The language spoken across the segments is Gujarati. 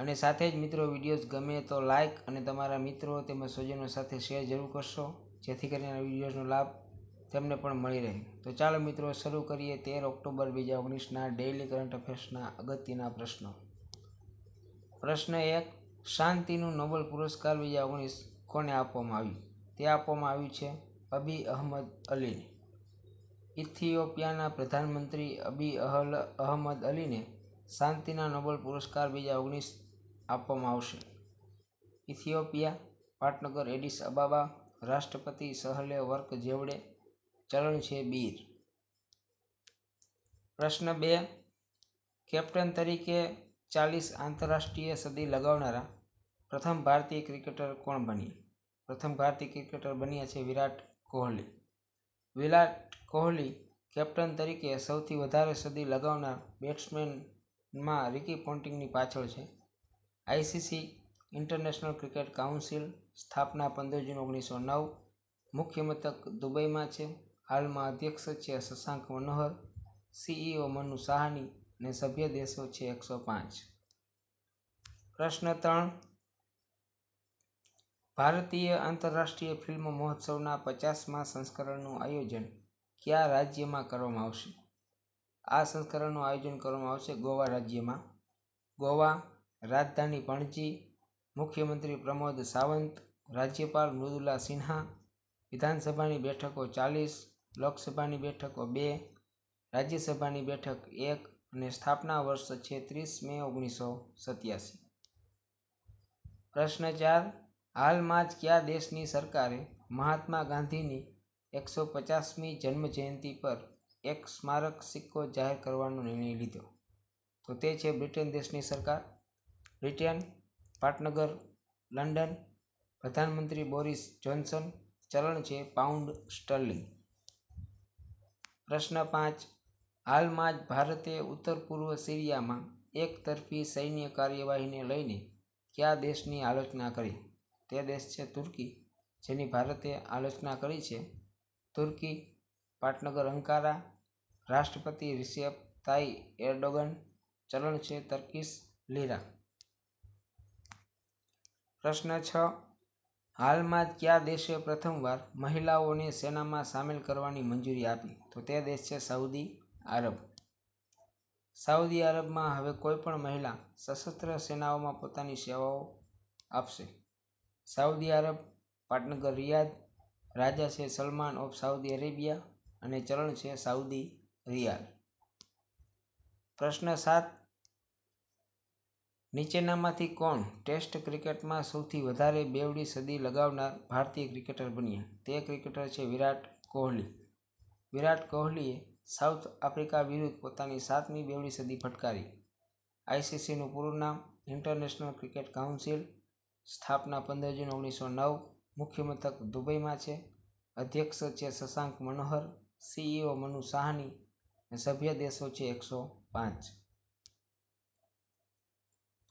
અને સાથે જ મિત્રો વિડીયોઝ ગમે તો લાઇક અને તમારા મિત્રો તેમજ સ્વજનો સાથે શેર જરૂર કરશો જેથી કરીને આ વિડીયોઝનો લાભ તેમને પણ મળી રહે તો ચાલો મિત્રો શરૂ કરીએ તેર ઓક્ટોબર બે હજાર ઓગણીસના ડેઇલી કરંટ અફેર્સના અગત્યના પ્રશ્નો પ્રશ્ન એક શાંતિનું નોબલ પુરસ્કાર બે હજાર ઓગણીસ કોને આપવામાં આવ્યું તે આપવામાં આવ્યું છે અબી અહમદ અલીને ઇથિયોપિયાના પ્રધાનમંત્રી અબી અહલ અહમદ અલીને શાંતિના નોબલ પુરસ્કાર બે હજાર ઓગણીસ આપવામાં આવશે ઇથિયોપિયા પાટનગર એડિસ અબાબા રાષ્ટ્રપતિ સહલે વર્ક જેવડે ચલણ છે બીર પ્રશ્ન બે કેપ્ટન તરીકે ચાલીસ આંતરરાષ્ટ્રીય સદી લગાવનારા પ્રથમ ભારતીય ક્રિકેટર કોણ બન્યા પ્રથમ ભારતીય ક્રિકેટર બન્યા છે વિરાટ કોહલી વિરાટ કોહલી કેપ્ટન તરીકે સૌથી વધારે સદી લગાવનાર બેટ્સમેનમાં રિકી પોન્ટિંગની પાછળ છે આઈસીસી ઇન્ટરનેશનલ ક્રિકેટ કાઉન્સિલ સ્થાપના પંદર જૂન ઓગણીસો નવ મુખ્ય મથક દુબઈમાં છે હાલમાં અધ્યક્ષ છે શશાંક મનોહર સીઈઓ મનુ સાહાની અને સભ્ય દેશો છે એકસો પાંચ પ્રશ્ન ત્રણ ભારતીય આંતરરાષ્ટ્રીય ફિલ્મ મહોત્સવના પચાસમાં સંસ્કરણનું આયોજન કયા રાજ્યમાં કરવામાં આવશે આ સંસ્કરણનું આયોજન કરવામાં આવશે ગોવા રાજ્યમાં ગોવા રાજધાની પણજી મુખ્યમંત્રી પ્રમોદ સાવંત રાજ્યપાલ મૃદુલા સિન્હા વિધાનસભાની બેઠકો ચાલીસ લોકસભાની બેઠકો બે રાજ્યસભાની બેઠક એક અને સ્થાપના વર્ષ છે ત્રીસ મે ઓગણીસો સત્યાસી પ્રશ્ન ચાર હાલમાં જ કયા દેશની સરકારે મહાત્મા ગાંધીની એકસો પચાસમી જન્મ જન્મજયંતિ પર એક સ્મારક સિક્કો જાહેર કરવાનો નિર્ણય લીધો તો તે છે બ્રિટન દેશની સરકાર બ્રિટન પાટનગર લંડન પ્રધાનમંત્રી બોરિસ જોન્સન ચલણ છે પાઉન્ડ સ્ટર્લિંગ પ્રશ્ન પાંચ હાલમાં જ ભારતે ઉત્તર પૂર્વ સિરિયામાં તરફી સૈન્ય કાર્યવાહીને લઈને કયા દેશની આલોચના કરી તે દેશ છે તુર્કી જેની ભારતે આલોચના કરી છે તુર્કી પાટનગર અંકારા રાષ્ટ્રપતિ રિસેપ તાઈ એરડોગન ચલણ છે તર્કિશ લીરા પ્રશ્ન છ હાલમાં જ કયા દેશે પ્રથમવાર મહિલાઓને સેનામાં સામેલ કરવાની મંજૂરી આપી તો તે દેશ છે સાઉદી આરબ સાઉદી આરબમાં હવે કોઈપણ મહિલા સશસ્ત્ર સેનાઓમાં પોતાની સેવાઓ આપશે સાઉદી આરબ પાટનગર રિયાદ રાજા છે સલમાન ઓફ સાઉદી અરેબિયા અને ચરણ છે સાઉદી રિયાદ પ્રશ્ન સાત નીચેનામાંથી કોણ ટેસ્ટ ક્રિકેટમાં સૌથી વધારે બેવડી સદી લગાવનાર ભારતીય ક્રિકેટર બન્યા તે ક્રિકેટર છે વિરાટ કોહલી વિરાટ કોહલીએ સાઉથ આફ્રિકા વિરુદ્ધ પોતાની સાતમી બેવડી સદી ફટકારી આઈસીસીનું પૂરું નામ ઇન્ટરનેશનલ ક્રિકેટ કાઉન્સિલ સ્થાપના પંદર જૂન ઓગણીસો નવ મુખ્ય મથક દુબઈમાં છે અધ્યક્ષ છે શશાંક મનોહર સીઈઓ મનુ સાહની સભ્ય દેશો છે એકસો પાંચ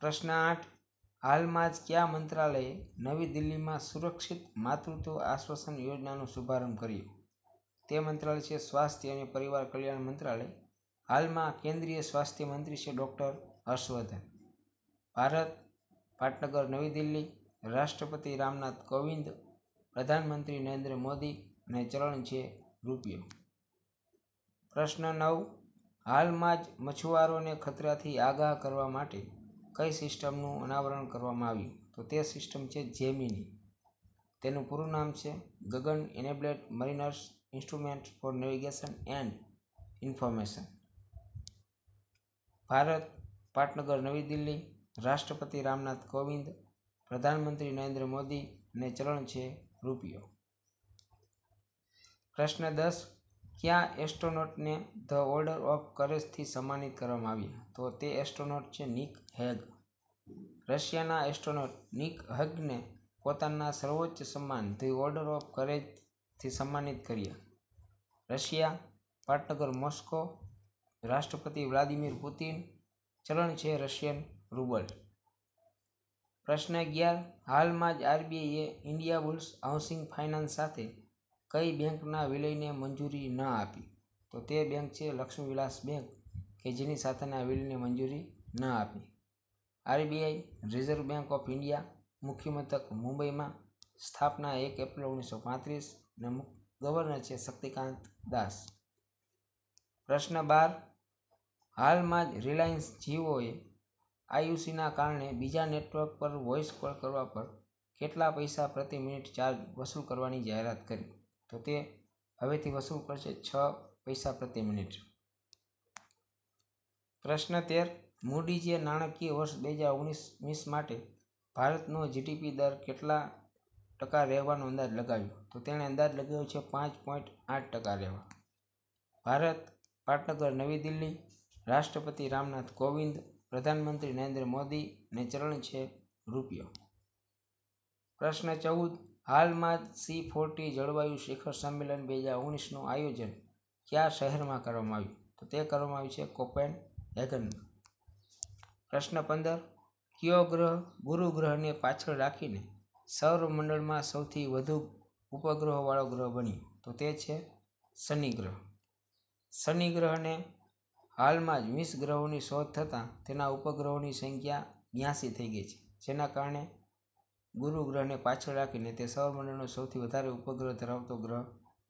પ્રશ્ન આઠ હાલમાં જ કયા મંત્રાલયે નવી દિલ્હીમાં સુરક્ષિત માતૃત્વ આશ્વાસન યોજનાનો શુભારંભ કર્યો તે મંત્રાલય છે સ્વાસ્થ્ય અને પરિવાર કલ્યાણ મંત્રાલય હાલમાં કેન્દ્રીય સ્વાસ્થ્ય મંત્રી છે ડૉક્ટર હર્ષવર્ધન ભારત પાટનગર નવી દિલ્હી રાષ્ટ્રપતિ રામનાથ કોવિંદ પ્રધાનમંત્રી નરેન્દ્ર મોદી અને ચલણ છે રૂપિયો પ્રશ્ન નવ હાલમાં જ મછુવારોને ખતરાથી આગાહ કરવા માટે કઈ સિસ્ટમનું અનાવરણ કરવામાં આવ્યું તો તે સિસ્ટમ છે જેમિની તેનું પૂરું નામ છે Gagan enabled mariners instrument for navigation and information Bharat પાટનગર નવી દિલ્હી રાષ્ટ્રપતિ રામનાથ કોવિંદ પ્રધાનમંત્રી નરેન્દ્ર મોદી અને ચલણ છે રૂપિયો પ્રશ્ન દસ ક્યાં એસ્ટ્રોનોટને ધ ઓર્ડર ઓફ કરેજથી સન્માનિત કરવામાં આવ્યા તો તે એસ્ટ્રોનોટ છે નિક હેગ રશિયાના એસ્ટ્રોનોટ નિક હેગને પોતાના સર્વોચ્ચ સન્માન ધ ઓર્ડર ઓફ કરેજથી સન્માનિત કર્યા રશિયા પાટનગર મોસ્કો રાષ્ટ્રપતિ વ્લાદિમીર પુતિન ચલણ છે રશિયન રૂબલ પ્રશ્ન અગિયાર હાલમાં જ આરબીઆઈએ ઇન્ડિયા બુલ્સ હાઉસિંગ ફાઇનાન્સ સાથે કઈ બેંકના વિલયને મંજૂરી ન આપી તો તે બેંક છે લક્ષ્મીવિલાસ બેંક કે જેની સાથેના વિલયને મંજૂરી ન આપી RBI Reserve Bank of India મુખ્યમથક મુંબઈમાં સ્થાપના એક એપ્રિલ ઓગણીસો પાંત્રીસ અને ગવર્નર છે શક્તિકાંત દાસ પ્રશ્ન બાર હાલમાં જ રિલાયન્સ જીઓએ આયુસીના કારણે બીજા નેટવર્ક પર વોઇસ કોલ કરવા પર કેટલા પૈસા પ્રતિ મિનિટ ચાર્જ વસૂલ કરવાની જાહેરાત કરી તો તે હવેથી વસૂલ કરશે છ પૈસા પ્રતિ મિનિટ પ્રશ્ન તેર મૂડીજીએ નાણાકીય વર્ષ બે હજાર ઓગણીસ વીસ માટે ભારતનો જીડીપી દર કેટલા ટકા રહેવાનો અંદાજ લગાવ્યો તો તેણે અંદાજ લગાવ્યો છે પાંચ પોઈન્ટ આઠ ટકા રહેવા ભારત પાટનગર નવી દિલ્હી રાષ્ટ્રપતિ રામનાથ કોવિંદ પ્રધાનમંત્રી નરેન્દ્ર મોદી અને ચલણ છે રૂપિયો પ્રશ્ન ચૌદ હાલમાં સી ફોર્ટી જળવાયુ શિખર સંમેલન બે હજાર ઓગણીસનું આયોજન કયા શહેરમાં કરવામાં આવ્યું તો તે કરવામાં આવ્યું છે કોપેન હેગનમાં પ્રશ્ન પંદર કયો ગ્રહ ગુરુ ગ્રહને પાછળ રાખીને સૌરમંડળમાં સૌથી વધુ ઉપગ્રહવાળો ગ્રહ બન્યો તો તે છે શનિ ગ્રહ શનિ ગ્રહને હાલમાં જ વીસ ગ્રહોની શોધ થતાં તેના ઉપગ્રહોની સંખ્યા બ્યાસી થઈ ગઈ છે જેના કારણે ગુરુ ગ્રહને પાછળ રાખીને તે સૌરમંડળનો સૌથી વધારે ઉપગ્રહ ધરાવતો ગ્રહ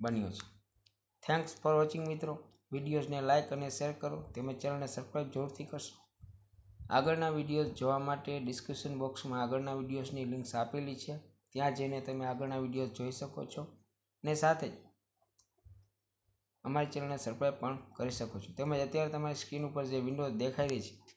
બન્યો છે થેન્ક્સ ફોર વોચિંગ મિત્રો વિડીયોઝને લાઇક અને શેર કરો તેમજ ચેનલને સબસ્ક્રાઈબ જોરથી કરશો આગળના વિડીયોઝ જોવા માટે ડિસ્ક્રિપ્શન બોક્સમાં આગળના વિડીયોઝની લિંક્સ આપેલી છે ત્યાં જઈને તમે આગળના વિડીયોઝ જોઈ શકો છો ને સાથે જ અમારી ચેનલને સબસ્ક્રાઈબ પણ કરી શકો છો તેમજ અત્યારે તમારી સ્ક્રીન ઉપર જે વિન્ડો દેખાઈ રહી છે